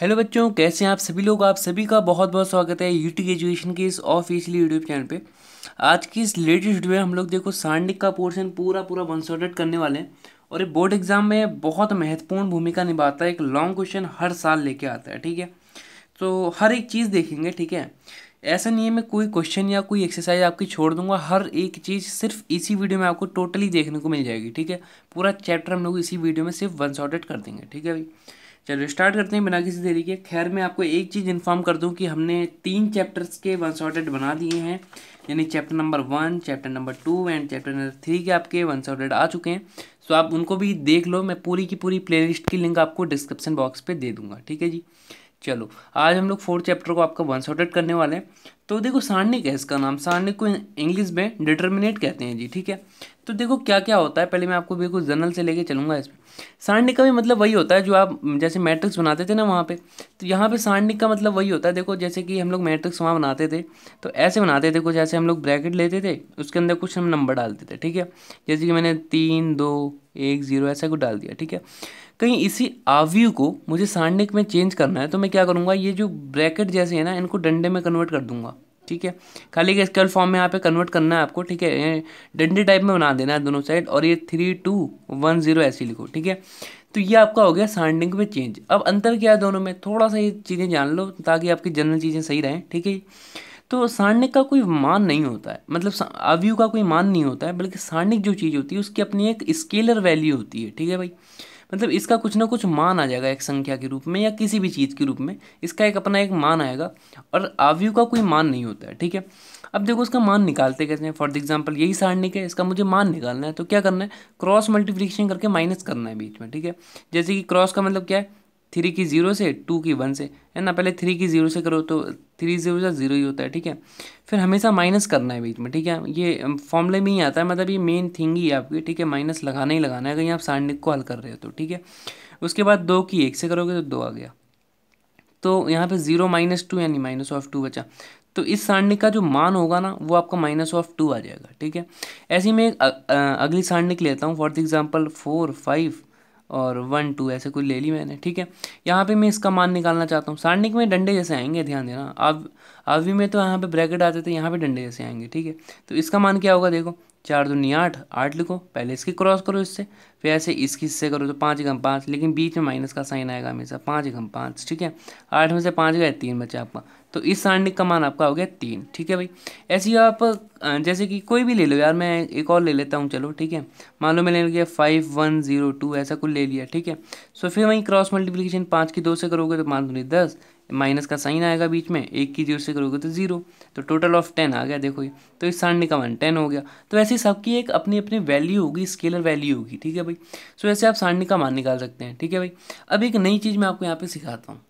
hello बच्चों कैसे हैं आप सभी लोग आप सभी का बहुत बहुत स्वागत है यूटी एजुकेशन के इस ऑफिशियल यूट्यूब चैनल पे आज की इस लेटेस्ट वीडियो में हम लोग देखो सांडिक का पोर्शन पूरा पूरा वन सॉडेड करने वाले हैं और ये बोर्ड एग्जाम में बहुत महत्वपूर्ण भूमिका निभाता है एक लॉन्ग क्वेश्चन हर साल लेके आता है ठीक है तो हर एक चीज़ देखेंगे ठीक है ऐसा नहीं है मैं कोई क्वेश्चन या कोई एक्सरसाइज आपकी छोड़ दूंगा हर एक चीज़ सिर्फ इसी वीडियो में आपको टोटली देखने को मिल जाएगी ठीक है पूरा चैप्टर हम लोग इसी वीडियो में सिर्फ वन सॉडेड कर देंगे ठीक है भाई चलो स्टार्ट करते हैं बिना किसी देरी के खैर मैं आपको एक चीज़ इन्फॉर्म कर दूं कि हमने तीन चैप्टर्स के वन शॉटेड बना दिए हैं यानी chapter number one chapter number two and chapter number three के आपके वन शॉटेड आ चुके हैं सो आप उनको भी देख लो मैं पूरी की पूरी प्ले की लिंक आपको डिस्क्रिप्शन बॉक्स पर दे दूँगा ठीक है जी चलो आज हम लोग फोर्थ चैप्टर को आपका वन शॉटेड करने वाले हैं तो देखो सारणिक है इसका नाम सारणिक को इंग्लिश में डिटर्मिनेट कहते हैं जी ठीक है तो देखो क्या क्या होता है पहले मैं आपको बिल्कुल जनरल से लेके चलूँगा इसमें सारणिक का भी मतलब वही होता है जो आप जैसे मैट्रिक्स बनाते थे ना वहाँ पे तो यहाँ पे सारणिक का मतलब वही होता है देखो जैसे कि हम लोग मैट्रिक्स वहाँ बनाते थे तो ऐसे बनाते थे कुछ ऐसे हम लोग ब्रैकेट लेते थे उसके अंदर कुछ हम नंबर डालते थे ठीक है जैसे कि मैंने तीन दो एक जीरो ऐसा कुछ डाल दिया ठीक है कहीं इसी आवयु को मुझे सारणिक में चेंज करना है तो मैं क्या करूँगा ये जो ब्रैकेट जैसे है ना इनको डंडे में कन्वर्ट कर दूंगा ठीक है खाली के स्केल फॉर्म में यहाँ पे कन्वर्ट करना है आपको ठीक है डंडे टाइप में बना देना है दोनों साइड और ये थ्री टू वन जीरो ऐसे लिखो ठीक है तो ये आपका हो गया साउंडिंग में चेंज अब अंतर क्या है दोनों में थोड़ा सा ये चीज़ें जान लो ताकि आपकी जनरल चीज़ें सही रहें ठीक है तो सारणिक का कोई मान नहीं होता है मतलब अव्यू का कोई मान नहीं होता है बल्कि सारणिक जो चीज़ होती है उसकी अपनी एक स्केलर वैल्यू होती है ठीक है भाई मतलब इसका कुछ ना कुछ मान आ जाएगा एक संख्या के रूप में या किसी भी चीज़ के रूप में इसका एक अपना एक मान आएगा और आवयु का कोई मान नहीं होता है ठीक है अब देखो उसका मान निकालते कैसे हैं फॉर एग्जाम्पल यही सारणिक है इसका मुझे मान निकालना है तो क्या करना है क्रॉस मल्टीप्लीकेशन करके माइनस करना है बीच में ठीक है जैसे कि क्रॉस का मतलब क्या है थ्री की ज़ीरो से टू की वन से है ना पहले थ्री की ज़ीरो से करो तो थ्री ज़ीरो से ज़ीरो ही होता है ठीक है फिर हमेशा माइनस करना है बीच में ठीक है ये फॉर्मूले में ही आता है मतलब ये मेन थिंग ही है आपकी ठीक है माइनस लगाना ही लगाना है कहीं आप सारणिक को हल कर रहे हो तो ठीक है उसके बाद दो की एक से करोगे तो दो आ गया तो यहाँ पर ज़ीरो माइनस टू यानी माइनस ऑफ टू बचा तो इस सारणिक का जो मान होगा ना वो आपका माइनस ऑफ टू आ जाएगा ठीक है ऐसे ही मैं अगली सारणिक लेता हूँ फॉर एग्जाम्पल फोर फाइव और वन टू ऐसे कुछ ले ली मैंने ठीक है यहाँ पे मैं इसका मान निकालना चाहता हूँ सारणिक में डंडे जैसे आएंगे ध्यान देना अब अभी में तो यहाँ पे ब्रैकेट आते थे यहाँ पे डंडे जैसे आएंगे ठीक है तो इसका मान क्या होगा देखो चार दुनिया आठ आठ लिखो पहले इसकी क्रॉस करो इससे फिर ऐसे इसकी इससे करो तो पाँच गम पाँच लेकिन बीच में माइनस का साइन आएगा हमेशा पाँच एगम पाँच ठीक है आठ में से पाँच गए तीन बचे आपका तो इस सारणी का मान आपका हो गया तीन ठीक है भाई ऐसी आप जैसे कि कोई भी ले लो यार मैं एक और ले लेता हूँ चलो ठीक है मान लो मैंने लिया फाइव वन जीरो टू ऐसा कुछ ले लिया ठीक है सो फिर वहीं क्रॉस मल्टीप्लीकेशन पाँच की दो से करोगे तो मान दूंगी दस माइनस का साइन आएगा बीच में एक की जीरो से करोगे तो जीरो तो टोटल ऑफ टेन आ गया देखो ये तो इस सारणी का मान टेन हो गया तो ऐसे सबकी एक अपनी अपनी वैल्यू होगी स्केलर वैल्यू होगी ठीक है भाई सो ऐसे आप सारणी का मान निकाल सकते हैं ठीक है भाई अब एक नई चीज़ मैं आपको यहाँ पर सिखाता हूँ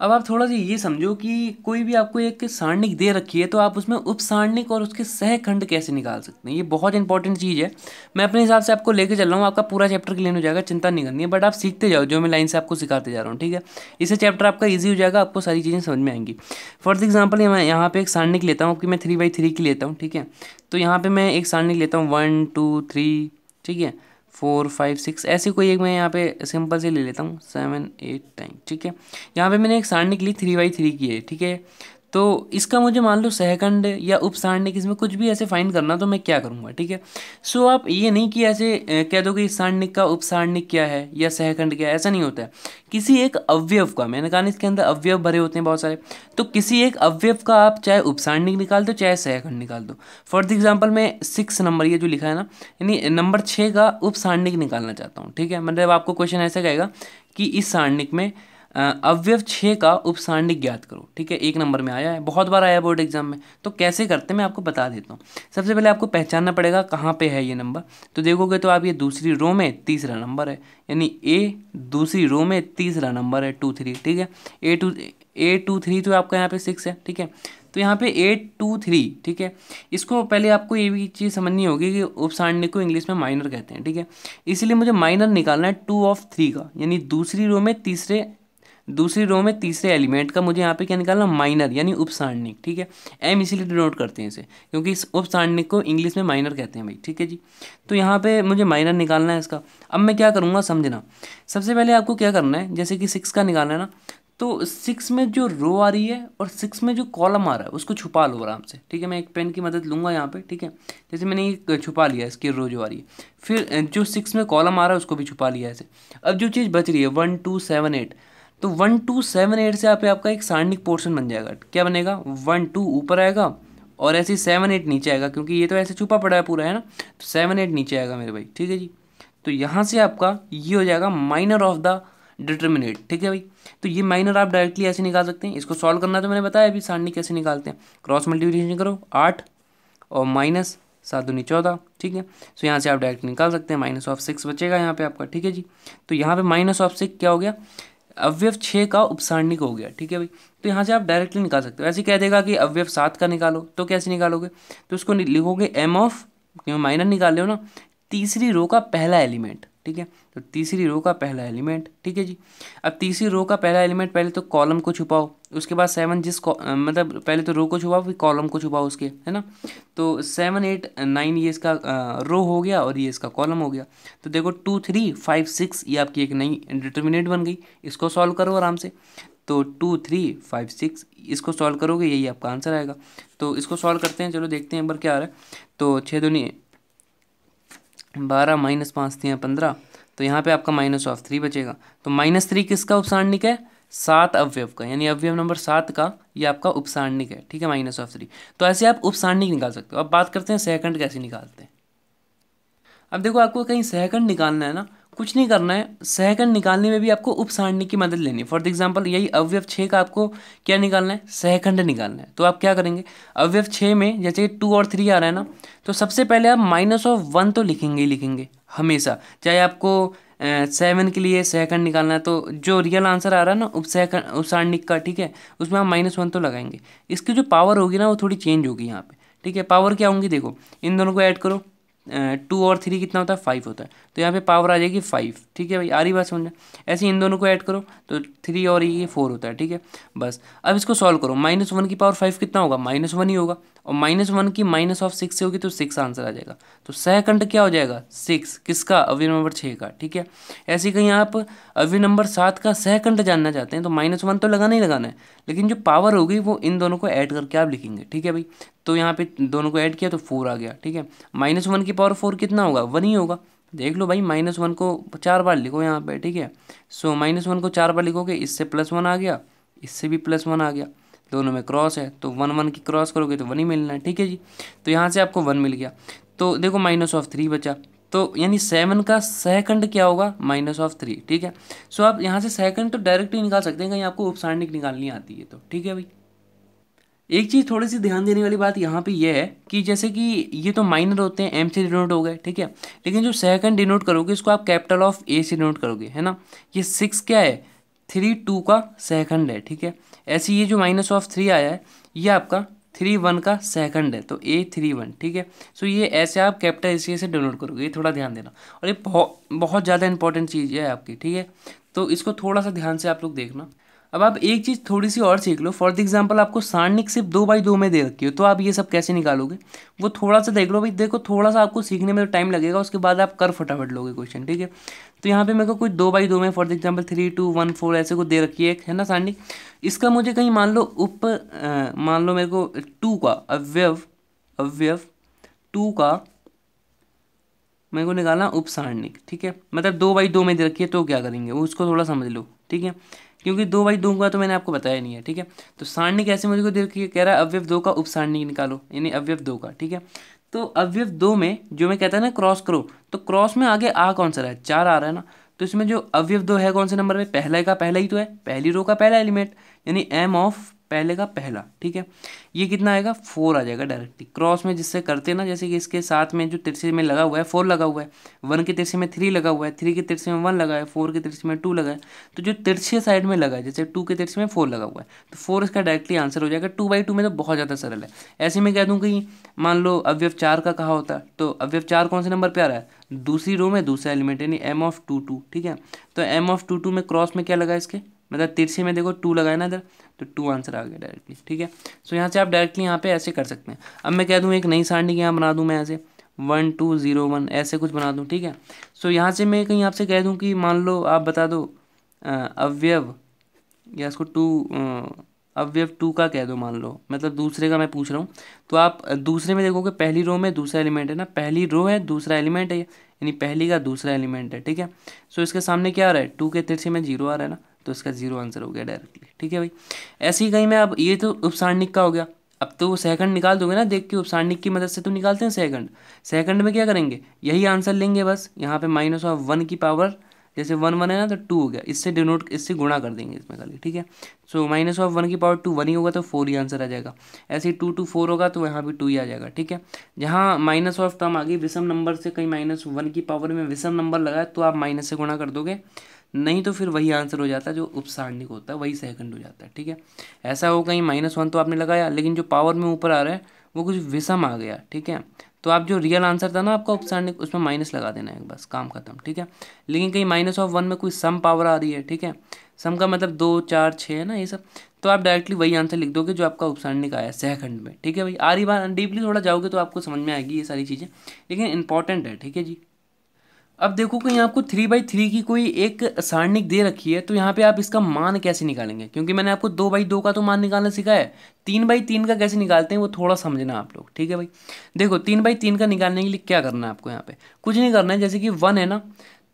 अब आप थोड़ा सा ये समझो कि कोई भी आपको एक सारणिक दे रखी है तो आप उसमें उपसारणिक और उसके सहखंड कैसे निकाल सकते हैं ये बहुत इंपॉर्टेंट चीज़ है मैं अपने हिसाब से आपको लेके चल रहा हूँ आपका पूरा चैप्टर क्लियर हो जाएगा चिंता नहीं करनी है बट आप सीखते जाओ जो मैं लाइन से आपको सिखाते जा रहा हूँ ठीक है इससे चैप्टर आपका ईजी हो जाएगा आपको सारी चीज़ें समझ में आएंगी फॉर एग्जाम्पल मैं यहाँ पर एक सारणिक लेता हूँ कि मैं थ्री बाई थ्री की लेता हूँ ठीक है तो यहाँ पर मैं एक सारणिक लेता हूँ वन टू थ्री ठीक है फोर फाइव सिक्स ऐसी कोई एक मैं यहाँ पे सिंपल से ले लेता हूँ सेवन एट नाइन ठीक है यहाँ पे मैंने एक सारणी निकली थ्री बाई थ्री की है ठीक है तो इसका मुझे मान लो सहकंड या उपसारणिक इसमें कुछ भी ऐसे फाइंड करना तो मैं क्या करूँगा ठीक है सो आप ये नहीं कि ऐसे कह दो कि सारणिक का उपसारणिक क्या है या सहकंड क्या है ऐसा नहीं होता है किसी एक अवयव का मैंने कहा इसके अंदर अवयव भरे होते हैं बहुत सारे तो किसी एक अवयव का आप चाहे उपसारणिक निकाल दो चाहे सहखंड निकाल दो फॉर द एग्जाम्पल मैं सिक्स नंबर ये जो लिखा है ना यानी नंबर छः का उपसारणिक निकालना चाहता हूँ ठीक है मतलब आपको क्वेश्चन ऐसा कहेगा कि इस सारणिक में अवयव छः का उपसारणिक ज्ञात करो ठीक है एक नंबर में आया है बहुत बार आया बोर्ड एग्जाम में तो कैसे करते हैं मैं आपको बता देता हूँ सबसे पहले आपको पहचानना पड़ेगा कहाँ पे है ये नंबर तो देखोगे तो आप ये दूसरी रो में तीसरा नंबर है यानी ए दूसरी रो में तीसरा नंबर है टू थ्री ठीक है A two A two three तो आपका यहाँ पे सिक्स है ठीक है तो यहाँ पे ए टू थ्री ठीक है इसको पहले आपको ये भी चीज़ समझनी होगी कि उपसारणिक को इंग्लिश में माइनर कहते हैं ठीक है इसीलिए मुझे माइनर निकालना है टू ऑफ थ्री का यानी दूसरी रो में तीसरे दूसरी रो में तीसरे एलिमेंट का मुझे यहाँ पे क्या निकालना माइनर यानी उपसारणिक ठीक है एम इसीलिए डिनोट करते हैं इसे क्योंकि इस उपसारणिक को इंग्लिश में माइनर कहते हैं भाई ठीक है जी तो यहाँ पे मुझे माइनर निकालना है इसका अब मैं क्या करूँगा समझना सबसे पहले आपको क्या करना है जैसे कि सिक्स का निकालना है ना तो सिक्स में जो रो आ रही है और सिक्स में जो कॉलम आ रहा है उसको छुपा लो आराम से ठीक है मैं एक पेन की मदद लूँगा यहाँ पर ठीक है जैसे मैंने ये छुपा लिया इसकी रो जो आ रही है फिर जो सिक्स में कॉलम आ रहा है उसको भी छुपा लिया ऐसे अब जो चीज़ बच रही है वन टू सेवन एट तो वन टू सेवन एट से आप आपका एक सारणिक पोर्शन बन जाएगा क्या बनेगा वन टू ऊपर आएगा और ऐसे ही सेवन एट नीचे आएगा क्योंकि ये तो ऐसे छुपा पड़ा है पूरा है ना तो सेवन एट नीचे आएगा मेरे भाई ठीक है जी तो यहाँ से आपका ये हो जाएगा माइनर ऑफ द डिटर्मिनेट ठीक है भाई तो ये माइनर आप डायरेक्टली ऐसे निकाल सकते हैं इसको सॉल्व करना तो मैंने बताया अभी सारणी कैसे निकालते हैं क्रॉस मल्टीप्लीकेशन करो आठ और माइनस सात दूनी चौदह ठीक है सो तो यहाँ से आप डायरेक्ट निकाल सकते हैं माइनस ऑफ सिक्स बचेगा यहाँ पे आपका ठीक है जी तो यहाँ पे माइनस ऑफ सिक्स क्या हो गया अवयव छः का उपसारणिक हो गया ठीक है भाई तो यहाँ से आप डायरेक्टली निकाल सकते हो ऐसे कह देगा कि अवयव सात का निकालो तो कैसे निकालोगे तो उसको लिखोगे एम ऑफ माइनर निकाल लो ना तीसरी रो का पहला एलिमेंट ठीक है तो तीसरी रो का पहला एलिमेंट ठीक है जी अब तीसरी रो का पहला एलिमेंट पहले तो कॉलम को छुपाओ उसके बाद सेवन जिस मतलब पहले तो रो को छुपाओ फिर कॉलम को छुपाओ उसके है ना तो सेवन एट नाइन ये इसका रो हो गया और ये इसका कॉलम हो गया तो देखो टू थ्री फाइव सिक्स ये आपकी एक नई डिटर्मिनेट बन गई इसको सॉल्व करो आराम से तो टू थ्री फाइव सिक्स इसको सॉल्व करोगे यही आपका आंसर आएगा तो इसको सॉल्व करते हैं चलो देखते हैं एक बार क्या आ रहा है तो छः दुनिया बारह माइनस पाँच थी पंद्रह तो यहाँ पे आपका माइनस ऑफ थ्री बचेगा तो माइनस थ्री किसका उपसारणिक है सात अवयव का यानी अवयव नंबर सात का ये आपका उपसारणिक है ठीक है माइनस ऑफ थ्री तो ऐसे आप उपसारणिक निकाल सकते हो अब बात करते हैं सेकंड कैसे निकालते हैं अब देखो आपको कहीं सेकंड निकालना है ना कुछ नहीं करना है सहकंड निकालने में भी आपको उपसारणी की मदद लेनी है फॉर एग्जाम्पल यही अवयव छः का आपको क्या निकालना है सहखंड निकालना है तो आप क्या करेंगे अवयव छः में जैसे टू और थ्री आ रहा है ना तो सबसे पहले आप माइनस ऑफ वन तो लिखेंगे ही लिखेंगे हमेशा चाहे आपको सेवन के लिए सहखंड निकालना है तो जो रियल आंसर आ रहा है ना उपसहखंड उपसारणिक का ठीक है उसमें आप माइनस वन तो लगाएंगे इसकी जो पावर होगी ना वो थोड़ी चेंज होगी यहाँ पर ठीक है पावर क्या होंगी देखो इन दोनों को ऐड करो टू और थ्री कितना होता है फाइव होता है तो यहाँ पे पावर आ जाएगी फाइव ठीक है भाई आ रही बात समझ ऐसे इन दोनों को ऐड करो तो थ्री और ये फोर होता है ठीक है बस अब इसको सॉल्व करो माइनस वन की पावर फाइव कितना होगा माइनस वन ही होगा और माइनस वन की माइनस ऑफ सिक्स से होगी तो सिक्स आंसर आ जाएगा तो सहखंड क्या हो जाएगा सिक्स किसका अवयव नंबर छः का ठीक है ऐसे कहीं आप अवयव नंबर सात का सहखंड जानना चाहते हैं तो माइनस वन तो लगाना ही लगाना है लेकिन जो पावर होगी वो इन दोनों को ऐड करके आप लिखेंगे ठीक है भाई तो यहाँ पे दोनों को ऐड किया तो फोर आ गया ठीक है माइनस वन की पावर फोर कितना होगा वन ही होगा देख लो भाई माइनस वन को चार बार लिखो यहाँ पे ठीक है सो माइनस वन को चार बार लिखोगे इससे प्लस वन आ गया इससे भी प्लस वन आ गया दोनों में क्रॉस है तो वन वन की क्रॉस करोगे तो वन ही मिलना है ठीक है जी तो यहाँ से आपको वन मिल गया तो देखो माइनस ऑफ थ्री बचा तो यानी सेवन का सेकंड क्या होगा माइनस ऑफ थ्री ठीक है सो आप यहाँ से सेकंड तो डायरेक्ट ही निकाल सकते हैं कहीं आपको उपसारणिक निकालनी आती है तो ठीक है भाई एक चीज़ थोड़ी सी ध्यान देने वाली बात यहाँ पे ये है कि जैसे कि ये तो माइनर होते हैं एम से डिनोट हो गए ठीक है लेकिन जो सेकंड डिनोट करोगे इसको आप कैपिटल ऑफ ए से डिनोट करोगे है ना ये सिक्स क्या है थ्री टू का सेकंड है ठीक है ऐसे ये जो माइनस ऑफ थ्री आया है ये आपका थ्री वन का सेकंड है तो ए थ्री वन ठीक है सो ये ऐसे आप कैपिटल एशिया से डाउनलोड करोगे ये थोड़ा ध्यान देना और ये बहुत बहुत ज़्यादा इंपॉर्टेंट चीज़ है आपकी ठीक है तो इसको थोड़ा सा ध्यान से आप लोग देखना अब आप एक चीज़ थोड़ी सी और सीख लो फॉर द एग्जाम्पल आपको सारणिक सिर्फ दो बाई दो में दे रखी हो तो आप ये सब कैसे निकालोगे वो थोड़ा सा देख लो भाई देखो थोड़ा सा आपको सीखने में टाइम तो लगेगा उसके बाद आप कर फटाफट लोगे क्वेश्चन ठीक है तो यहाँ पे मेरे को कुछ दो बाई दो में for example three two one four ऐसे को दे रखी है है ना सांडी इसका मुझे कहीं मान लो ऊपर मान लो मेरे को टू का अव्यव अव्यव टू का मेरे को निकालना उपसारणिक ठीक है मतलब दो बाई दो में दे रखी है तो क्या करेंगे उसको थोड़ा समझ लो ठीक है क्योंकि दो बाई दो का तो मैंने आपको बताया नहीं है ठीक है तो सारणिक ऐसे मुझे को दे रखी है कह रहा है अव्यव दो का उपसारणिक निकालो यानी अवयव दो का ठीक है तो अवयव दो में जो मैं कहता है ना क्रॉस करो तो क्रॉस में आगे आ कौन सा रहा है चार आ रहा है ना तो इसमें जो अवयव दो है कौन से नंबर में पहले का पहला ही तो है पहली रो का पहला एलिमेंट यानी एम ऑफ पहले का पहला ठीक है ये कितना आएगा फोर आ जाएगा डायरेक्टली क्रॉस में जिससे करते हैं ना जैसे कि इसके साथ में जो तिरछे में लगा हुआ है फोर लगा हुआ है वन के तिरछे में थ्री लगा हुआ है थ्री के तिरछे में वन लगा है फोर के तिरछे में टू लगा है तो जो तिरछे साइड में लगा है जैसे टू के तिरछे में फोर लगा हुआ है तो फोर इसका डायरेक्टली आंसर हो जाएगा टू बाई टू में तो बहुत ज़्यादा सरल है ऐसे में कह दूँ कहीं मान लो अवयव चार का कहा होता तो अवयव चार कौन से नंबर पर आ रहा है दूसरी रो में दूसरा एलिमेंट यानी एम ऑफ टू टू ठीक है तो एम ऑफ टू टू में क्रॉस में क्या लगा इसके मतलब तिरछे में देखो टू लगाया ना इधर तो टू आंसर आ गया डायरेक्टली ठीक है सो यहाँ से आप डायरेक्टली यहाँ पे ऐसे कर सकते हैं अब मैं कह दूँ एक नई सारणी के यहाँ बना दूँ मैं ऐसे वन टू ज़ीरो वन ऐसे कुछ बना दूँ ठीक है सो यहाँ से मैं कहीं आपसे कह दूँ कि मान लो आप बता दो अवयव या इसको टू अवयव टू का कह दो मान लो मतलब दूसरे का मैं पूछ रहा हूँ तो आप दूसरे में देखोगे पहली रो में दूसरा एलिमेंट है ना पहली रो है दूसरा एलिमेंट है यानी पहली का दूसरा एलिमेंट है ठीक है सो इसके सामने क्या आ रहा है टू के तिरछे में जीरो आ रहा है ना तो इसका जीरो आंसर हो गया डायरेक्टली ठीक है भाई ऐसे ही कहीं मैं अब ये तो उपसारणिक का हो गया अब तो वो सेकंड निकाल दोगे ना देख के उपसारणिक की मदद से तो निकालते हैं सेकंड सेकंड में क्या करेंगे यही आंसर लेंगे बस यहाँ पे माइनस ऑफ वन की पावर जैसे वन वन है ना तो टू हो गया इससे डिनोट इससे गुणा कर देंगे इसमें खाली ठीक है सो माइनस ऑफ वन की पावर टू वन ही होगा तो फोर ही आंसर आ जाएगा ऐसे ही टू टू फोर होगा तो यहाँ भी टू ही आ जाएगा ठीक है जहाँ माइनस ऑफ टर्म आ गई विषम नंबर से कहीं माइनस वन की पावर में विषम नंबर लगा तो आप माइनस से गुणा कर दोगे नहीं तो फिर वही आंसर हो जाता है जो उपसारणिक होता है वही सेकंड हो जाता है ठीक है ऐसा हो कहीं माइनस वन तो आपने लगाया लेकिन जो पावर में ऊपर आ रहा है वो कुछ विषम आ गया ठीक है तो आप जो रियल आंसर था ना आपका उपसारणिक उसमें माइनस लगा देना है बस काम खत्म ठीक है लेकिन कहीं माइनस ऑफ वन में कोई सम पावर आ रही है ठीक है सम का मतलब दो चार छः है ना ये सब तो आप डायरेक्टली वही आंसर लिख दोगे जो आपका उपसारणिक आया सहखंड में ठीक है भाई आ रही बार डीपली थोड़ा जाओगे तो आपको समझ में आएगी ये सारी चीज़ें लेकिन इंपॉर्टेंट है ठीक है जी अब देखो कहीं आपको थ्री बाई थ्री की कोई एक सारणिक दे रखी है तो यहाँ पे आप इसका मान कैसे निकालेंगे क्योंकि मैंने आपको दो बाई दो का तो मान निकालना सिखाया है तीन बाई तीन का कैसे निकालते हैं वो थोड़ा समझना आप लोग ठीक है भाई देखो तीन बाई तीन का निकालने के लिए क्या करना है आपको यहाँ पे कुछ नहीं करना है जैसे कि वन है ना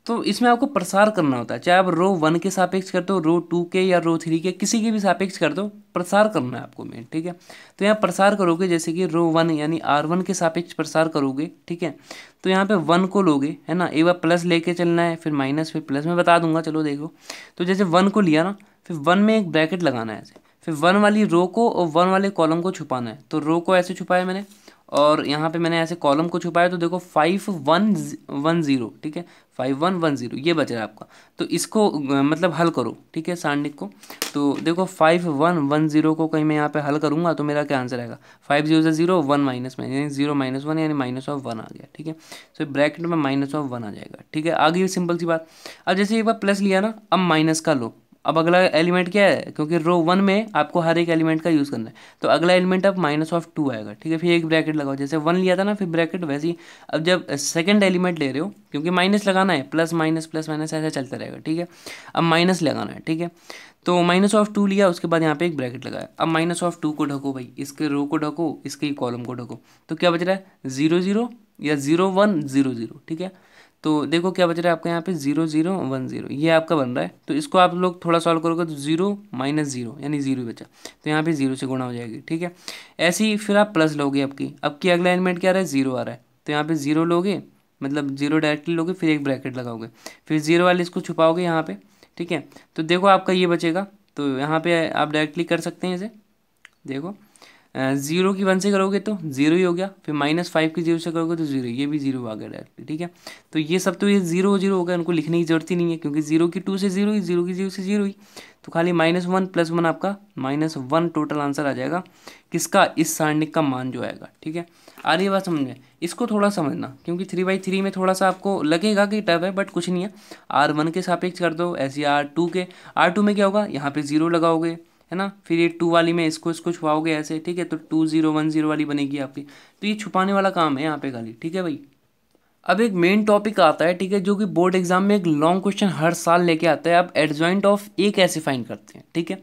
तो इसमें आपको प्रसार करना होता है चाहे आप रो वन के सापेक्ष कर दो रो टू के या रो थ्री के किसी के भी सापेक्ष कर दो प्रसार करना है आपको मेन ठीक है तो यहाँ प्रसार करोगे जैसे कि रो वन यानी आर वन के सापेक्ष प्रसार करोगे ठीक है तो यहाँ पे वन को लोगे है ना एक बार प्लस लेके चलना है फिर माइनस फिर प्लस में बता दूंगा चलो देखो तो जैसे वन को लिया ना फिर वन में एक ब्रैकेट लगाना है ऐसे फिर वन वाली रो को और वन वाले कॉलम को छुपाना है तो रो को ऐसे छुपाया मैंने और यहाँ पे मैंने ऐसे कॉलम को छुपाया तो देखो फाइव वन वन ज़ीरो ठीक है फाइव वन वन ज़ीरो ये बच रहा है आपका तो इसको मतलब हल करो ठीक है सांडिक को तो देखो फाइव वन वन ज़ीरो को कहीं मैं यहाँ पे हल करूँगा तो मेरा क्या आंसर आएगा फाइव जीरो से ज़ीरो वन माइनस में यानी ज़ीरो माइनस वन यानी माइनस ऑफ वन आ गया ठीक है सो ब्रैकेट में माइनस ऑफ वन आ जाएगा ठीक है आगे सिंपल सी बात अब जैसे एक बार प्लस लिया ना अब माइनस का लो अब अगला एलिमेंट क्या है क्योंकि रो वन में आपको हर एक एलिमेंट का यूज़ करना है तो अगला एलिमेंट अब माइनस ऑफ टू आएगा ठीक है फिर एक ब्रैकेट लगाओ जैसे वन लिया था ना फिर ब्रैकेट वैसे ही अब जब सेकंड एलिमेंट ले रहे हो क्योंकि माइनस लगाना है प्लस माइनस प्लस माइनस ऐसा चलता रहेगा ठीक है अब माइनस लगाना है ठीक है तो माइनस ऑफ टू लिया उसके बाद यहाँ पे एक ब्रैकेट लगाया अब माइनस ऑफ टू को ढको भाई इसके रो को ढको इसके कॉलम को ढको तो क्या बच रहा है जीरो जीरो या जीरो वन जीरो जीरो ठीक है तो देखो क्या बच रहा है आपका यहाँ पे जीरो जीरो वन जीरो ये आपका बन रहा है तो इसको आप लोग थोड़ा सॉल्व करोगे तो जीरो माइनस जीरो यानी जीरो बचा तो यहाँ पे जीरो से गुणा हो जाएगी ठीक है ऐसे ही फिर आप प्लस लोगे आपकी अब की अगला एलिमेंट क्या रहा है जीरो आ रहा है तो यहाँ पे जीरो लोगे मतलब जीरो डायरेक्टली लोगे फिर एक ब्रैकेट लगाओगे फिर जीरो वाले इसको छुपाओगे यहाँ पे ठीक है तो देखो आपका ये बचेगा तो यहाँ पे आप डायरेक्टली कर सकते हैं इसे देखो ज़ीरो की वन से करोगे तो ज़ीरो ही हो गया फिर माइनस फाइव की जीरो से करोगे तो ज़ीरो ये भी ज़ीरो आ गया डायरेक्टली ठीक है तो ये सब तो ये ज़ीरो जीरो हो गया उनको लिखने की जरूरत ही नहीं है क्योंकि ज़ीरो की टू से ज़ीरो ही ज़ीरो की जीरो से ज़ीरो ही तो खाली माइनस वन प्लस वन आपका माइनस वन टोटल आंसर आ जाएगा किसका इस सारणिक का मान जो आएगा ठीक है आ रही बात समझ में इसको थोड़ा समझना क्योंकि थ्री बाई थ्री में थोड़ा सा आपको लगेगा कि टफ है बट कुछ नहीं है आर वन के सापेक्ष कर दो ऐसे आर टू के आर टू में क्या होगा यहाँ पे ज़ीरो लगाओगे है ना फिर ये टू वाली में इसको इसको छुपाओगे ऐसे ठीक है तो टू जीरो वन जीरो वाली बनेगी आपकी तो ये छुपाने वाला काम है यहाँ पे खाली ठीक है भाई अब एक मेन टॉपिक आता है ठीक है जो कि बोर्ड एग्जाम में एक लॉन्ग क्वेश्चन हर साल लेके आता है आप एडजॉइंट ऑफ ए कैसे फाइन करते हैं ठीक है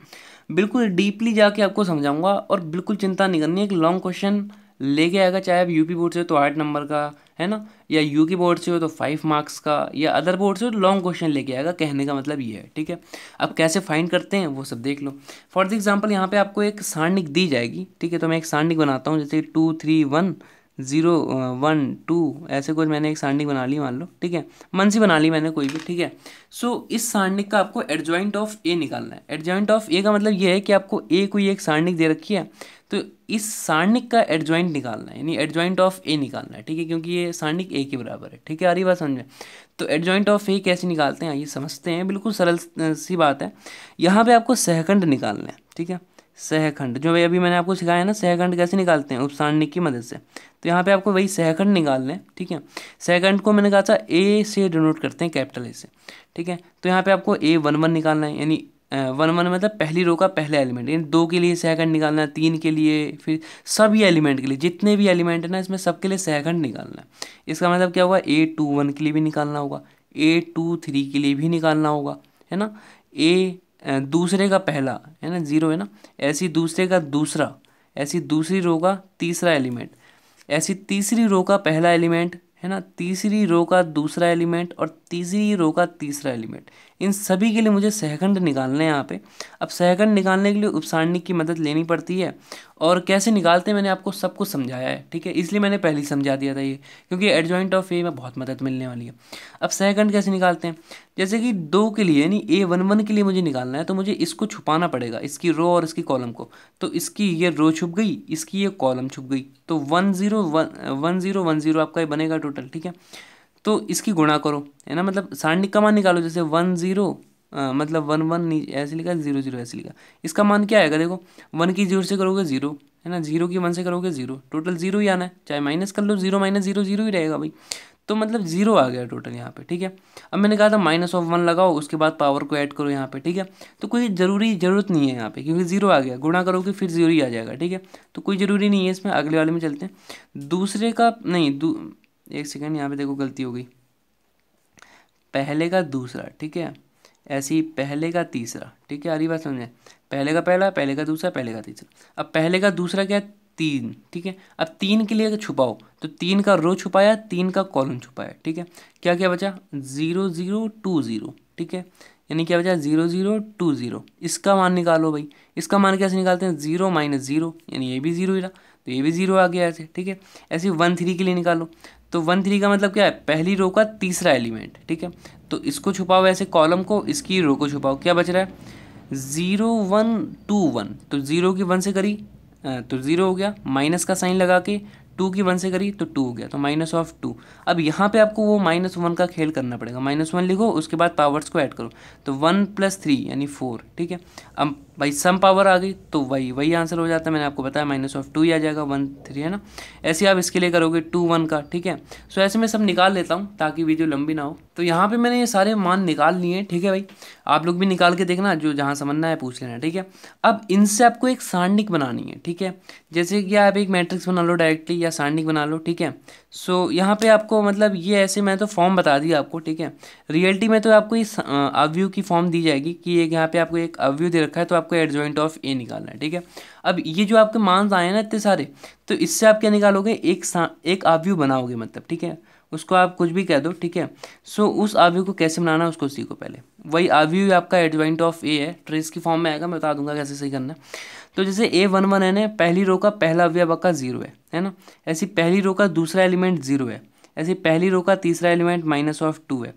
बिल्कुल डीपली जाके आपको समझाऊंगा और बिल्कुल चिंता नहीं करनी एक लॉन्ग क्वेश्चन लेके आएगा चाहे आप यूपी बोर्ड से तो आठ नंबर का है ना या यू की बोर्ड से हो तो फाइव मार्क्स का या अदर बोर्ड से हो तो लॉन्ग क्वेश्चन लेके आएगा कहने का मतलब ये है ठीक है अब कैसे फाइंड करते हैं वो सब देख लो फॉर द एग्जाम्पल यहाँ पे आपको एक सारणिक दी जाएगी ठीक है तो मैं एक सारणिक बनाता हूँ जैसे two three one zero one two ऐसे कुछ मैंने एक सारणिक बना ली मान लो ठीक है मन से बना ली मैंने कोई भी ठीक है सो so, इस सारणिक का आपको एडजॉइंट ऑफ ए निकालना है एडजॉइंट ऑफ ए का मतलब ये है कि आपको ए कोई एक सारणिक दे रखी है तो इस सारणिक का एडजॉइंट निकालना है यानी एडजॉइंट ऑफ ए निकालना है ठीक है क्योंकि ये सारणिक ए के बराबर है ठीक है आ रही बात समझ में तो एडजॉइंट ऑफ ए कैसे निकालते हैं ये समझते हैं बिल्कुल सरल सी बात है यहाँ पर आपको सहखंड निकालना है ठीक है सहखंड जो भाई अभी मैंने आपको सिखाया ना सहखंड कैसे निकालते हैं उपसारणिक की मदद से तो यहाँ पे आपको वही सहखंड निकालना है ठीक है सहखंड को मैंने कहा था ए से डिनोट करते हैं कैपिटल ए से ठीक है तो यहाँ पे आपको ए वन वन निकालना है यानी वन वन मतलब पहली रो का पहला एलिमेंट यानी दो के लिए सहखंड निकालना है तीन के लिए फिर सभी एलिमेंट के लिए जितने भी एलिमेंट है ना इसमें सबके लिए सहखंड निकालना है इसका मतलब क्या होगा ए टू वन के लिए भी निकालना होगा ए टू थ्री के लिए भी निकालना होगा है ना ए दूसरे का पहला है ना जीरो है ना ऐसी दूसरे का दूसरा ऐसी दूसरी रो का तीसरा एलिमेंट ऐसी तीसरी रो का पहला एलिमेंट है ना तीसरी रो का दूसरा एलिमेंट और तीसरी रो का तीसरा एलिमेंट इन सभी के लिए मुझे सहखंड निकालना है यहाँ पे अब सहखंड निकालने के लिए उपसारणी की मदद लेनी पड़ती है और कैसे निकालते हैं मैंने आपको सब कुछ समझाया है ठीक है इसलिए मैंने पहले ही समझा दिया था ये क्योंकि एडजॉइंट ऑफ ए में बहुत मदद मिलने वाली है अब सहखंड कैसे निकालते हैं जैसे कि दो के लिए यानी ए वन वन के लिए मुझे निकालना है तो मुझे इसको छुपाना पड़ेगा इसकी रो और इसकी कॉलम को तो इसकी ये रो छुप गई इसकी ये कॉलम छुप गई तो one zero one one zero one zero आपका ये बनेगा टोटल ठीक है तो इसकी गुणा करो है ना मतलब सारणिक का मान निकालो जैसे वन ज़ीरो मतलब वन वन ऐसे लिखा ज़ीरो ज़ीरो ऐसे लिखा इसका मान क्या आएगा देखो वन की जीरो से करोगे ज़ीरो है ना जीरो की वन से करोगे ज़ीरो टोटल ज़ीरो ही आना है चाहे माइनस कर लो जीरो माइनस जीरो जीरो ही रहेगा भाई तो मतलब जीरो आ गया टोटल यहाँ पे ठीक है अब मैंने कहा था माइनस ऑफ वन लगाओ उसके बाद पावर को ऐड करो यहाँ पे ठीक है तो कोई ज़रूरी ज़रूरत नहीं है यहाँ पे क्योंकि जीरो आ गया गुणा करोगे फिर जीरो ही आ जाएगा ठीक है तो कोई ज़रूरी नहीं है इसमें अगले वाले में चलते हैं दूसरे का नहीं दू, एक सेकेंड यहाँ पे देखो गलती हो गई पहले का दूसरा ठीक है ऐसी पहले का तीसरा ठीक है आ रही बात समझे पहले का पहला पहले का दूसरा पहले का तीसरा अब पहले का दूसरा क्या है तीन ठीक है अब तीन के लिए अगर छुपाओ तो तीन का रो छुपाया तीन का कॉलम छुपाया ठीक है क्या क्या बचा ज़ीरो ज़ीरो टू ज़ीरो ठीक है यानी क्या बचा ज़ीरो ज़ीरो टू ज़ीरो इसका मान निकालो भाई इसका मान कैसे निकालते हैं ज़ीरो माइनस ज़ीरो यानी ये भी ज़ीरो ही रहा तो ये भी ज़ीरो आ गया ऐसे ठीक है ऐसे वन थ्री के लिए निकालो तो वन थ्री का मतलब क्या है पहली रो का तीसरा एलिमेंट ठीक है तो इसको छुपाओ ऐसे कॉलम को इसकी रो को छुपाओ क्या बच रहा है ज़ीरो वन टू वन तो ज़ीरो की वन तो से करी तो ज़ीरो हो गया माइनस का साइन लगा के टू की वन से करी तो टू हो गया तो माइनस ऑफ टू अब यहाँ पे आपको वो माइनस वन का खेल करना पड़ेगा माइनस वन लिखो उसके बाद पावर्स को ऐड करो तो वन प्लस थ्री यानी फोर ठीक है अब भाई सम पावर आ गई तो वही वही आंसर हो जाता है मैंने आपको बताया माइनस ऑफ टू ही आ जाएगा वन थ्री है ना ऐसे आप इसके लिए करोगे टू वन का ठीक है सो ऐसे मैं सब निकाल लेता हूँ ताकि वीडियो लंबी ना हो तो यहाँ पे मैंने ये सारे मान निकाल लिए हैं ठीक है भाई आप लोग भी निकाल के देखना जो जहाँ समझना है पूछ लेना ठीक है अब इनसे आपको एक सारणिक बनानी है ठीक है जैसे कि आप एक मैट्रिक्स बना लो डायरेक्टली या सारणिक बना लो ठीक है सो so, यहाँ पे आपको मतलब ये ऐसे मैं तो फॉर्म बता दिया आपको ठीक है रियलिटी में तो आपको इस अव्यू की फॉर्म दी जाएगी कि एक यहाँ पे आपको एक अव्यू दे रखा है तो आपको एडजॉइंट ऑफ ए निकालना है ठीक है अब ये जो आपके मान्स आए हैं ना इतने सारे तो इससे आप क्या निकालोगे एक सा एक अव्यू बनाओगे मतलब ठीक है उसको आप कुछ भी कह दो ठीक है सो उस आव्यू को कैसे बनाना उसको सीखो पहले वही आव्यू आपका एडवाइंट ऑफ ए है ट्रेस की फॉर्म में आएगा मैं बता दूंगा कैसे सही करना तो जैसे ए वन वन है ना पहली रो का पहला अवयव आपका जीरो है है ना ऐसी पहली रो का दूसरा एलिमेंट जीरो है ऐसी पहली रो का तीसरा एलिमेंट माइनस ऑफ टू है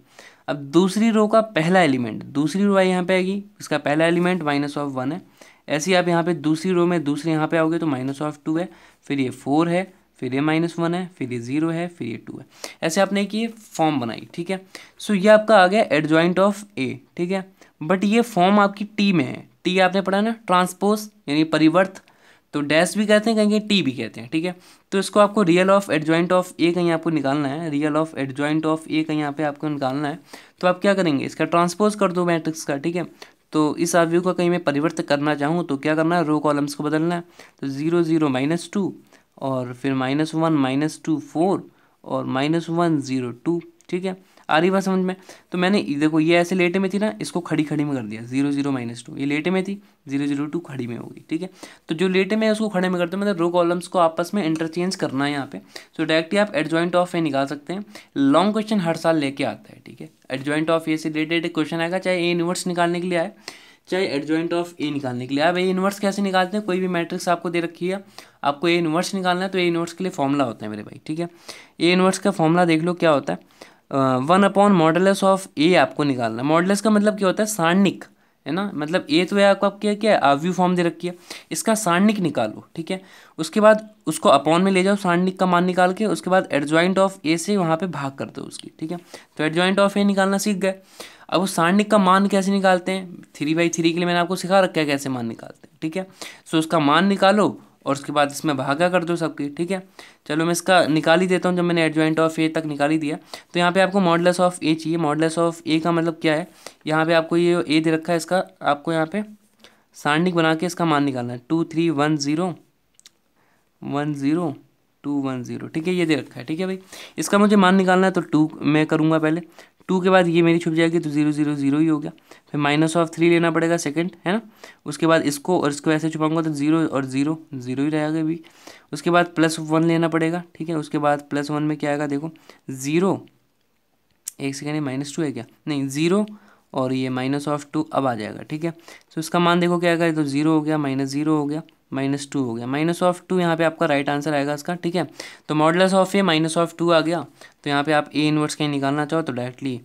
अब दूसरी रो का पहला एलिमेंट दूसरी रो यहाँ पे आएगी इसका पहला एलिमेंट माइनस ऑफ वन है ऐसे आप यहाँ पे दूसरी रो में दूसरे यहाँ पे आओगे तो माइनस ऑफ टू है फिर ये फोर है फिर ये माइनस वन है फिर ये जीरो है फिर ये टू है ऐसे आपने एक ये फॉर्म बनाई ठीक है सो ये आपका आ गया ज्वाइंट ऑफ ए ठीक है बट ये फॉर्म आपकी टी में है टी आपने पढ़ा ना ट्रांसपोज यानी परिवर्त तो डैश भी कहते हैं कहीं कहीं टी भी कहते हैं ठीक है तो इसको आपको real of joint of A कहीं आपको निकालना है real of joint of A कहीं यहाँ पे आपको निकालना है तो आप क्या करेंगे इसका ट्रांसपोज कर दो मैट्रिक्स का ठीक है तो इस आव्यू का कहीं मैं परिवर्तित करना चाहूँ तो क्या करना है रो कॉलम्स को बदलना है तो जीरो जीरो माइनस टू और फिर minus one minus two four और माइनस वन ज़ीरो टू ठीक है आ रही बात समझ में तो मैंने देखो ये ऐसे लेटे में थी ना इसको खड़ी खड़ी में कर दिया जीरो जीरो माइनस टू ये लेटे में थी जीरो जीरो टू खड़ी में होगी ठीक है तो जो लेटे में है उसको खड़े में करते हैं मतलब रो कॉलम्स को आपस में इंटरचेंज करना है यहाँ पे तो डायरेक्टली आप एडजॉइंट ऑफ ए निकाल सकते हैं लॉन्ग क्वेश्चन हर साल लेके आता है ठीक है एडजॉइंट ऑफ ए से रिलेटेड क्वेश्चन आएगा चाहे ए यूनिवर्स निकालने के लिए आए चाहे एडजॉइंट ऑफ ए निकालने के लिए आप ए यूनिवर्स कैसे निकालते हैं कोई भी मैट्रिक्स आपको दे रखी है आपको ए इनवर्स निकालना है तो ए इनवर्स के लिए फॉर्मूला होता है मेरे भाई ठीक है ए इनवर्स का फॉर्मूला देख लो क्या होता है one upon modulus of A आपको निकालना है मॉडलस का मतलब क्या होता है सारणिक है ना मतलब ए तो आपको आप क्या क्या आव्यू फॉर्म दे रखी है इसका सारणिक निकालो ठीक है उसके बाद उसको अपॉन में ले जाओ सारणिक का मान निकाल के उसके बाद एडजॉइंट ऑफ ए से वहाँ पर भाग कर दो उसकी ठीक है तो एडजॉइंट ऑफ ए निकालना सीख गए अब वो सारणिक का मान कैसे निकालते हैं थ्री बाई थ्री के लिए मैंने आपको सिखा रखा है कैसे मान निकालते हैं ठीक है सो उसका मान निकालो और उसके बाद इसमें भागा कर दो सबकी ठीक है चलो मैं इसका निकाल ही देता हूँ जब मैंने एडजॉइंट ऑफ ए तक निकाल ही दिया तो यहाँ पे आपको मॉडलस ऑफ ए चाहिए मॉडलस ऑफ ए का मतलब क्या है यहाँ पे आपको ये ए दे रखा है इसका आपको यहाँ पे सारणिक बना के इसका मान निकालना है two three one zero one zero two one zero ठीक है ये दे रखा है ठीक है भाई इसका मुझे मान निकालना है तो टू मैं करूँगा पहले टू के बाद ये मेरी छुप जाएगी तो जीरो जीरो जीरो ही हो गया फिर माइनस ऑफ थ्री लेना पड़ेगा सेकंड है ना उसके बाद इसको और इसको ऐसे छुपाऊंगा तो जीरो और जीरो जीरो ही रहेगा अभी उसके बाद प्लस वन लेना पड़ेगा ठीक है उसके बाद प्लस वन में क्या आएगा देखो ज़ीरो एक सेकेंड माइनस टू है क्या नहीं ज़ीरो और ये माइनस ऑफ टू अब आ जाएगा ठीक है तो इसका मान देखो क्या आएगा तो जीरो हो गया माइनस जीरो हो गया माइनस टू हो गया माइनस ऑफ टू यहाँ पे आपका राइट आंसर आएगा इसका ठीक है तो model of A minus of two आ गया तो यहाँ पे आप ए इनवर्स कहीं निकालना चाहो तो डायरेक्टली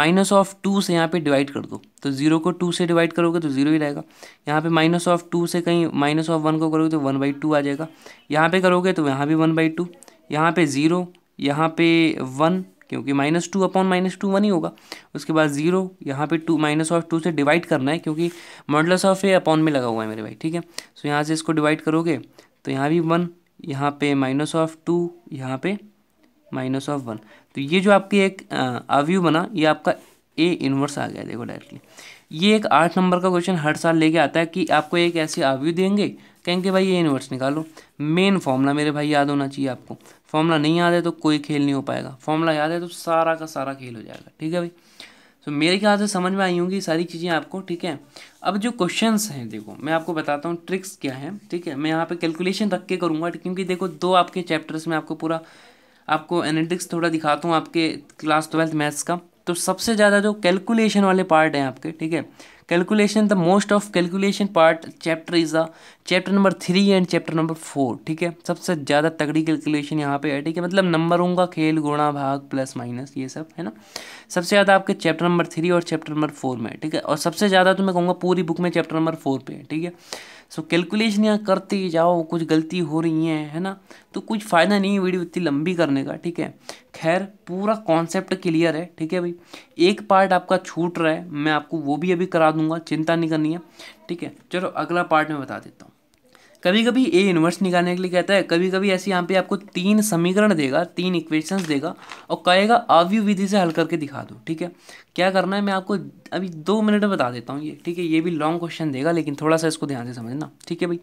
माइनस ऑफ टू से यहाँ पे डिवाइड कर दो तो जीरो को टू से डिवाइड करोगे तो जीरो ही रहेगा यहाँ पे माइनस ऑफ टू से कहीं माइनस ऑफ वन को करोगे तो वन बाई टू आ जाएगा यहाँ पे करोगे तो यहाँ भी वन बाई टू यहाँ पे ज़ीरो यहाँ पे वन क्योंकि minus two upon minus two one ही होगा उसके बाद जीरो यहाँ पे टू माइनस ऑफ टू से डिवाइड करना है क्योंकि मॉडलस ऑफ ए अपॉन में लगा हुआ है मेरे भाई ठीक है सो यहाँ से इसको डिवाइड करोगे तो यहाँ भी वन यहाँ पे माइनस ऑफ टू यहाँ पे माइनस ऑफ वन तो ये जो आपकी एक अवयव बना ये आपका ए इन्वर्स आ गया देखो डायरेक्टली ये एक आठ नंबर का क्वेश्चन हर साल लेके आता है कि आपको एक ऐसे आव्यू देंगे कहेंगे भाई ये यूनिवर्स निकालो मेन फॉर्मूला मेरे भाई याद होना चाहिए आपको फॉर्मूला नहीं याद है तो कोई खेल नहीं हो पाएगा फॉर्मूला याद है तो सारा का सारा खेल हो जाएगा ठीक है भाई तो मेरे ख्याल से समझ में आई होंगी सारी चीज़ें आपको ठीक है अब जो क्वेश्चंस हैं देखो मैं आपको बताता हूँ ट्रिक्स क्या है ठीक है मैं यहाँ पर कैलकुलेशन रख के करूँगा क्योंकि देखो दो आपके चैप्टर्स में आपको पूरा आपको एनेटिक्स थोड़ा दिखाता हूँ आपके क्लास ट्वेल्थ मैथ्स का तो सबसे ज़्यादा जो कैलकुलेशन वाले पार्ट हैं आपके ठीक है calculation the most of calculation part chapter is the chapter number three and chapter number four ठीक है सबसे ज़्यादा तगड़ी कैलकुलेशन यहाँ पे है ठीक है मतलब नंबरों का खेल गुणा भाग प्लस माइनस ये सब है ना सबसे ज़्यादा आपके चैप्टर नंबर थ्री और चैप्टर नंबर फोर में ठीक है और सबसे ज़्यादा तो मैं कहूँगा पूरी बुक में चैप्टर नंबर फोर पे ठीक है सो कैलकुलेशन यहाँ करते ही जाओ कुछ गलती हो रही है है ना तो कुछ फ़ायदा नहीं है वीडियो इतनी लंबी करने का ठीक है खैर पूरा कॉन्सेप्ट क्लियर है ठीक है भाई एक पार्ट आपका छूट रहा है मैं आपको वो भी अभी करा दूंगा चिंता नहीं करनी है ठीक है चलो अगला पार्ट मैं बता देता हूँ कभी कभी ए इनवर्स निकालने के लिए कहता है कभी कभी ऐसे यहाँ पे आपको तीन समीकरण देगा तीन इक्वेशंस देगा और कहेगा आवयु विधि से हल करके दिखा दो ठीक है क्या करना है मैं आपको अभी दो मिनट में बता देता हूँ ये ठीक है ये भी लॉन्ग क्वेश्चन देगा लेकिन थोड़ा सा इसको ध्यान से समझना ठीक है भाई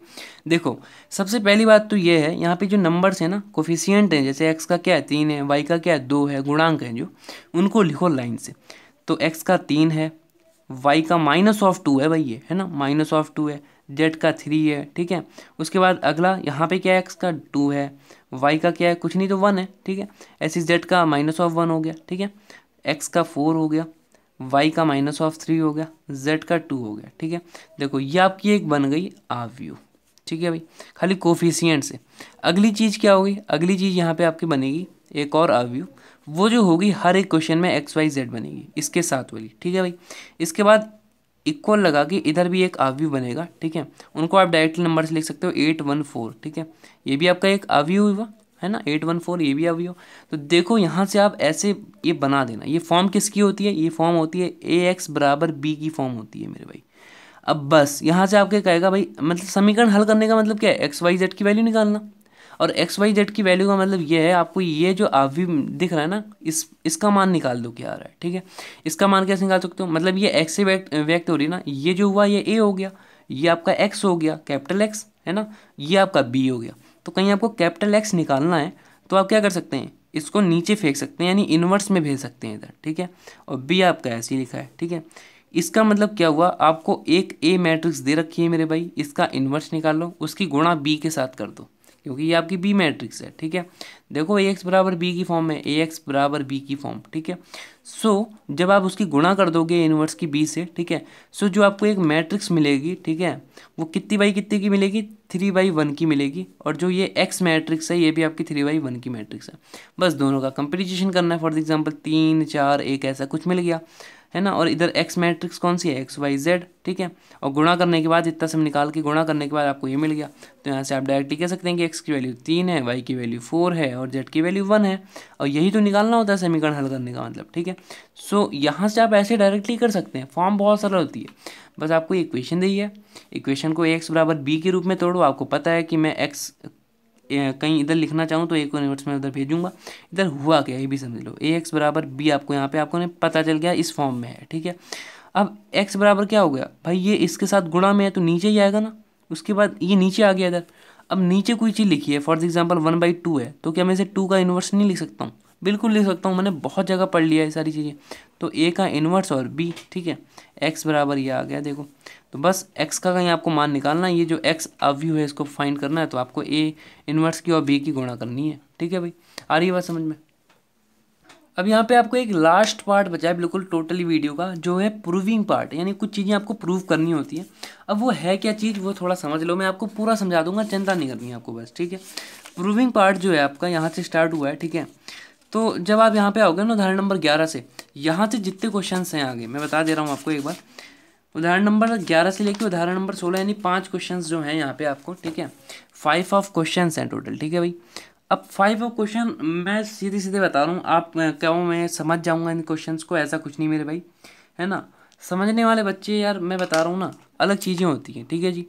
देखो सबसे पहली बात तो ये है यहाँ पे जो नंबर्स हैं ना कोफिशियंट हैं जैसे एक्स का क्या है तीन है वाई का क्या है दो है गुणांक है जो उनको लिखो लाइन से तो एक्स का तीन है वाई का माइनस ऑफ टू है भाई ये है ना माइनस ऑफ टू है जेड का थ्री है ठीक है उसके बाद अगला यहाँ पे क्या है एक्स का टू है वाई का क्या है कुछ नहीं तो वन है ठीक है ऐसे जेड का माइनस ऑफ वन हो गया ठीक है एक्स का फोर हो गया वाई का माइनस ऑफ थ्री हो गया जेड का टू हो गया ठीक है देखो ये आपकी एक बन गई आव्यू ठीक है भाई खाली कोफिशियंट से अगली चीज़ क्या होगी अगली चीज़ यहाँ पे आपकी बनेगी एक और आव्यू वो जो होगी हर एक क्वेश्चन में एक्स वाई जेड बनेगी इसके साथ वाली ठीक है भाई इसके बाद इक्वल लगा कि इधर भी एक आव्यू बनेगा ठीक है उनको आप डायरेक्टली नंबर से लिख सकते हो एट वन फोर ठीक है ये भी आपका एक आव्यू हुआ है ना एट वन फोर ये भी आव्यू तो देखो यहाँ से आप ऐसे ये बना देना ये फॉर्म किसकी होती है ये फॉर्म होती है ए एक्स बराबर बी की फॉर्म होती है मेरे भाई अब बस यहाँ से आपके कहेगा भाई मतलब समीकरण हल करने का मतलब क्या है एक्स वाई जेड की वैल्यू निकालना और एक्स वाई जेड की वैल्यू का मतलब ये है आपको ये जो अभी दिख रहा है ना इस इसका मान निकाल दो क्या आ रहा है ठीक है इसका मान कैसे निकाल सकते हो मतलब ये एक्स से व्यक्त हो रही है ना ये जो हुआ ये ए हो गया ये आपका एक्स हो गया कैपिटल एक्स है ना ये आपका बी हो गया तो कहीं आपको कैपिटल एक्स निकालना है तो आप क्या कर सकते हैं इसको नीचे फेंक सकते हैं यानी इन्वर्स में भेज सकते हैं इधर ठीक है और बी आपका ऐसे ही लिखा है ठीक है इसका मतलब क्या हुआ आपको एक ए मैट्रिक्स दे रखी है मेरे भाई इसका इन्वर्स निकाल लो उसकी गुणा बी के साथ कर दो क्योंकि ये आपकी बी मैट्रिक्स है ठीक है देखो ए एक्स बराबर बी की फॉर्म है ए एक्स बराबर बी की फॉर्म ठीक है सो so, जब आप उसकी गुणा कर दोगे इनवर्स की बी से ठीक है सो so, जो आपको एक मैट्रिक्स मिलेगी ठीक है वो कितनी बाई कितनी की मिलेगी थ्री बाई वन की मिलेगी और जो ये एक्स मैट्रिक्स है ये भी आपकी थ्री बाई वन की मैट्रिक्स है बस दोनों का कंपटीशन करना है फॉर एग्जाम्पल तीन चार एक ऐसा कुछ मिल गया है ना और इधर एक्स मैट्रिक्स कौन सी है एक्स वाई जेड ठीक है और गुणा करने के बाद इतना सब निकाल के गुणा करने के बाद आपको ये मिल गया तो यहाँ से आप डायरेक्टली कह सकते हैं कि एक्स की वैल्यू तीन है वाई की वैल्यू फोर है और जेड की वैल्यू वन है और यही तो निकालना होता है समीकरण हल करने का मतलब ठीक है सो यहाँ से आप ऐसे डायरेक्टली कर सकते हैं फॉर्म बहुत सरल होती है बस आपको इक्वेशन दी है इक्वेशन को एक्स बराबर बी के रूप में तोड़ो आपको पता है कि मैं एक्स कहीं इधर लिखना चाहूँ तो एक को इनवर्स में उधर भेजूंगा इधर हुआ क्या ये भी समझ लो ए एक्स बराबर बी आपको यहाँ पे आपको पता चल गया इस फॉर्म में है ठीक है अब एक्स बराबर क्या हो गया भाई ये इसके साथ गुणा में है तो नीचे ही आएगा ना उसके बाद ये नीचे आ गया इधर अब नीचे कोई चीज़ लिखी है for example one by two है तो क्या मैं इसे टू का इन्वर्स नहीं लिख सकता हूँ बिल्कुल लिख सकता हूँ मैंने बहुत जगह पढ़ लिया है सारी चीज़ें तो ए का इन्वर्स और बी ठीक है एक्स बराबर ये आ गया देखो तो बस x का कहीं आपको मान निकालना ये जो x अव्यू है इसको फाइंड करना है तो आपको a इन्वर्स की और b की गुणा करनी है ठीक है भाई आ रही है बात समझ में अब यहाँ पे आपको एक लास्ट पार्ट बचा है बिल्कुल टोटली वीडियो का जो है प्रूविंग पार्ट यानी कुछ चीज़ें आपको प्रूव करनी होती है अब वो है क्या चीज़ वो थोड़ा समझ लो मैं आपको पूरा समझा दूंगा चिंता नहीं करनी है आपको बस ठीक है प्रूविंग पार्ट जो है आपका यहाँ से स्टार्ट हुआ है ठीक है तो जब आप यहाँ पे आओगे ना उदाहरण नंबर ग्यारह से यहाँ से जितने क्वेश्चन हैं आगे मैं बता दे रहा हूँ आपको एक बार उदाहरण नंबर ग्यारह से लेकर उदाहरण नंबर सोलह यानी पांच क्वेश्चंस जो हैं यहाँ पे आपको ठीक है फाइव ऑफ क्वेश्चंस हैं टोटल ठीक है भाई अब फाइव ऑफ क्वेश्चन मैं सीधे सीधे बता रहा हूँ आप क्या मैं समझ जाऊँगा इन क्वेश्चंस को ऐसा कुछ नहीं मेरे भाई है ना समझने वाले बच्चे यार मैं बता रहा हूँ ना अलग चीज़ें होती हैं ठीक है जी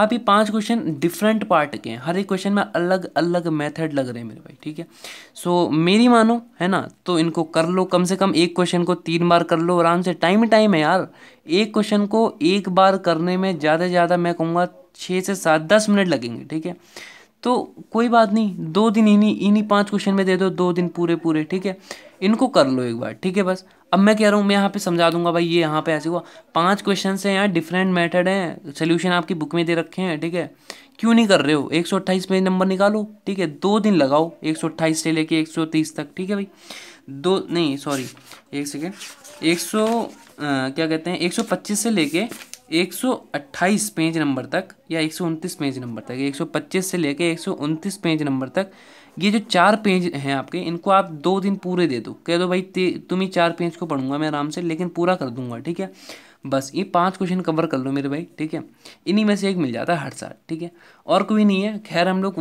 आप ये पांच क्वेश्चन डिफरेंट पार्ट के हैं हर एक क्वेश्चन में अलग अलग मेथड लग रहे हैं मेरे भाई ठीक है सो so, मेरी मानो है ना तो इनको कर लो कम से कम एक क्वेश्चन को तीन बार कर लो आराम से टाइम टाइम है यार एक क्वेश्चन को एक बार करने में ज़्यादा से ज़्यादा मैं कहूँगा छः से सात दस मिनट लगेंगे ठीक है तो कोई बात नहीं दो दिन इन्हीं इन्हीं पाँच क्वेश्चन में दे दो दो दिन पूरे पूरे ठीक है इनको कर लो एक बार ठीक है बस अब मैं कह रहा हूँ मैं यहाँ पे समझा दूंगा भाई ये यहाँ पे ऐसे हुआ पांच क्वेश्चन हैं यार डिफरेंट मेथड हैं सोल्यूशन आपकी बुक में दे रखे हैं ठीक है क्यों नहीं कर रहे हो एक सौ पेज नंबर निकालो ठीक है दो दिन लगाओ एक सौ अट्ठाईस से लेके एक सौ तीस तक ठीक है भाई दो नहीं सॉरी एक सेकेंड एक सौ क्या कहते हैं एक सौ पच्चीस से लेके एक सौ अट्ठाईस पेज नंबर तक या एक सौ उनतीस पेज नंबर तक एक सौ पच्चीस से लेके एक सौ उनतीस पेज नंबर तक ये जो चार पेज हैं आपके इनको आप दो दिन पूरे दे दो कह दो भाई तुम ही चार पेज को पढ़ूंगा मैं आराम से लेकिन पूरा कर दूंगा ठीक है बस ये पांच क्वेश्चन कवर कर लो मेरे भाई ठीक है इन्हीं में से एक मिल जाता है हर साल ठीक है और कोई नहीं है खैर हम लोग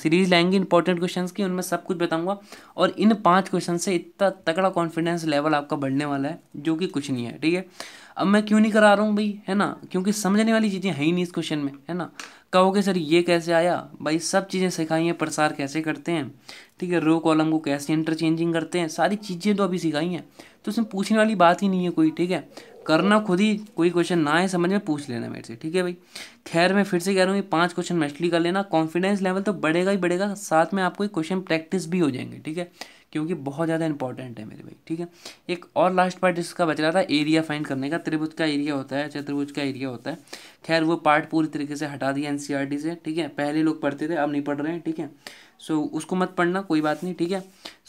सीरीज लाएंगे इंपॉर्टेंट क्वेश्चन की उनमें सब कुछ बताऊंगा और इन पांच क्वेश्चन से इतना तगड़ा कॉन्फिडेंस लेवल आपका बढ़ने वाला है जो कि कुछ नहीं है ठीक है अब मैं क्यों नहीं करा रहा हूँ भाई है ना क्योंकि समझने वाली चीज़ें है ही नहीं इस क्वेश्चन में है ना कहोगे सर ये कैसे आया भाई सब चीज़ें सिखाई हैं प्रसार कैसे करते हैं ठीक है रो कॉलम को कैसे इंटरचेंजिंग करते हैं सारी चीज़ें तो अभी सिखाई हैं तो उसमें पूछने वाली बात ही नहीं है कोई ठीक है करना खुद ही कोई क्वेश्चन ना है समझ में पूछ लेना मेरे से ठीक है भाई खैर मैं फिर से कह रहा हूँ पाँच क्वेश्चन मैस्टली कर लेना कॉन्फिडेंस लेवल तो बढ़ेगा ही बढ़ेगा साथ में आपको क्वेश्चन प्रैक्टिस भी हो जाएंगे ठीक है क्योंकि बहुत ज़्यादा इंपॉर्टेंट है मेरे भाई ठीक है एक और लास्ट पार्ट जिसका बच रहा था एरिया फाइंड करने का त्रिभुज का एरिया होता है चतुर्भुज अच्छा, का एरिया होता है खैर वो पार्ट पूरी तरीके से हटा दिया एन e से ठीक है पहले लोग पढ़ते थे अब नहीं पढ़ रहे हैं ठीक है सो उसको मत पढ़ना कोई बात नहीं ठीक है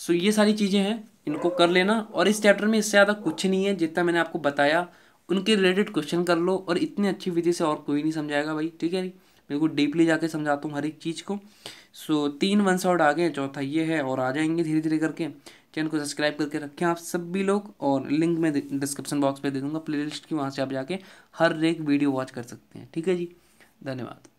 सो ये सारी चीज़ें हैं इनको कर लेना और इस चैप्टर में इससे ज़्यादा कुछ नहीं है जितना मैंने आपको बताया उनके रिलेटेड क्वेश्चन कर लो और इतनी अच्छी विधि से और कोई नहीं समझाएगा भाई ठीक है मेरे को डीपली जाके समझाता हूँ हर एक चीज़ को सो तीन वन शॉट आ गए चौथा ये है और आ जाएंगे धीरे धीरे करके चैनल को सब्सक्राइब करके रखें आप सब भी लोग और लिंक मैं डिस्क्रिप्शन बॉक्स पे दे दूंगा प्लेलिस्ट की वहाँ से आप जाके हर एक वीडियो वॉच कर सकते हैं ठीक है जी धन्यवाद